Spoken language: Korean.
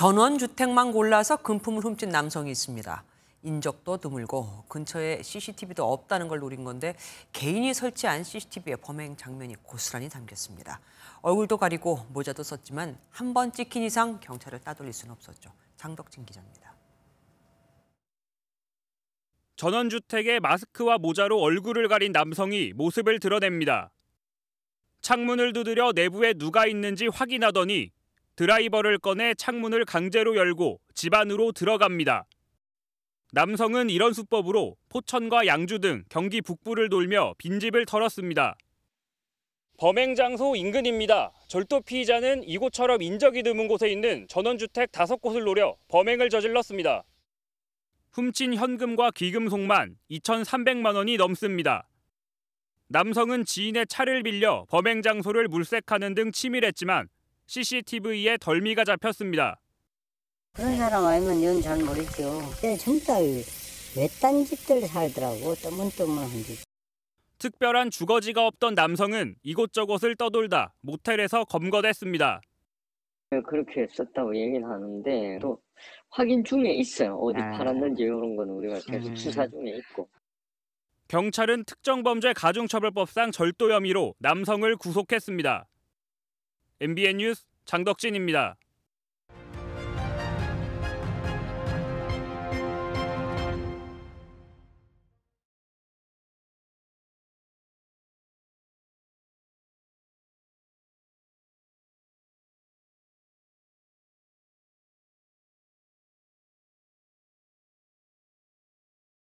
전원주택만 골라서 금품을 훔친 남성이 있습니다. 인적도 드물고 근처에 CCTV도 없다는 걸 노린 건데 개인이 설치한 CCTV에 범행 장면이 고스란히 담겼습니다. 얼굴도 가리고 모자도 썼지만 한 번 찍힌 이상 경찰을 따돌릴 수는 없었죠. 장덕진 기자입니다. 전원주택에 마스크와 모자로 얼굴을 가린 남성이 모습을 드러냅니다. 창문을 두드려 내부에 누가 있는지 확인하더니 드라이버를 꺼내 창문을 강제로 열고 집 안으로 들어갑니다. 남성은 이런 수법으로 포천과 양주 등 경기 북부를 돌며 빈집을 털었습니다. 범행 장소 인근입니다. 절도 피의자는 이곳처럼 인적이 드문 곳에 있는 전원주택 5곳을 노려 범행을 저질렀습니다. 훔친 현금과 귀금속만 2,300만 원이 넘습니다. 남성은 지인의 차를 빌려 범행 장소를 물색하는 등 치밀했지만 CCTV에 덜미가 잡혔습니다. 그런 사람 아면이잘 모르죠. 진짜 외딴 집들 살더라고 떠문떠문한 집. 특별한 주거지가 없던 남성은 이곳저곳을 떠돌다 모텔에서 검거됐습니다. 그렇게 썼다고 얘기는 하는데 또 확인 중에 있어요. 어디 아. 팔았는지 이런 건 우리가 계속 음. 수사 중에 있고. 경찰은 특정범죄 가중처벌법상 절도 혐의로 남성을 구속했습니다. MBN 뉴스 장덕진입니다.